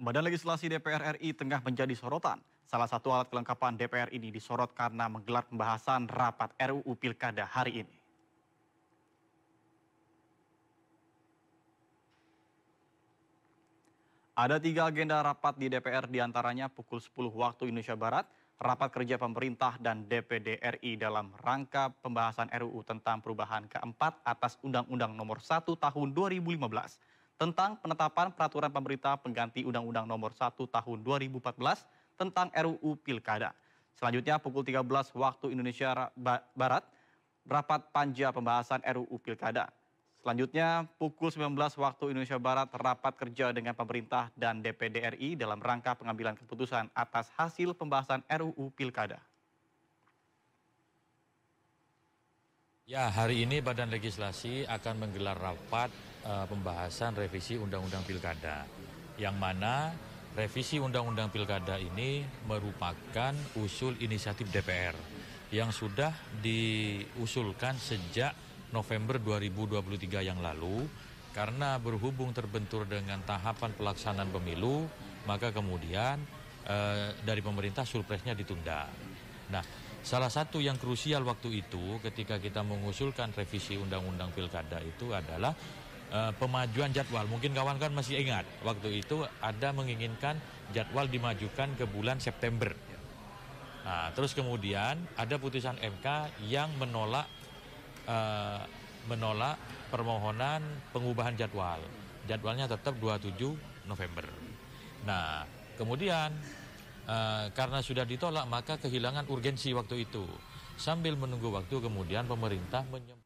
Badan Legislasi DPR RI tengah menjadi sorotan. Salah satu alat kelengkapan DPR ini disorot karena menggelar pembahasan rapat RUU Pilkada hari ini. Ada tiga agenda rapat di DPR diantaranya pukul 10 waktu Indonesia Barat, rapat kerja pemerintah dan DPD RI dalam rangka pembahasan RUU tentang perubahan keempat atas Undang-Undang nomor 1 tahun 2015 tentang penetapan peraturan pemerintah pengganti Undang-Undang Nomor 1 Tahun 2014 tentang RUU Pilkada. Selanjutnya pukul 13 waktu Indonesia Barat, rapat panja pembahasan RUU Pilkada. Selanjutnya, pukul 19 waktu Indonesia Barat, rapat kerja dengan pemerintah dan DPD RI dalam rangka pengambilan keputusan atas hasil pembahasan RUU Pilkada. Ya, hari ini Badan Legislasi akan menggelar rapat uh, pembahasan revisi Undang-Undang Pilkada, yang mana revisi Undang-Undang Pilkada ini merupakan usul inisiatif DPR yang sudah diusulkan sejak November 2023 yang lalu karena berhubung terbentur dengan tahapan pelaksanaan pemilu, maka kemudian uh, dari pemerintah surpresnya ditunda. Nah, Salah satu yang krusial waktu itu ketika kita mengusulkan revisi undang-undang pilkada itu adalah uh, pemajuan jadwal. Mungkin kawan-kawan masih ingat waktu itu ada menginginkan jadwal dimajukan ke bulan September. Nah, terus kemudian ada putusan MK yang menolak uh, menolak permohonan pengubahan jadwal. Jadwalnya tetap 27 November. Nah, kemudian Uh, karena sudah ditolak maka kehilangan urgensi waktu itu. Sambil menunggu waktu kemudian pemerintah menyem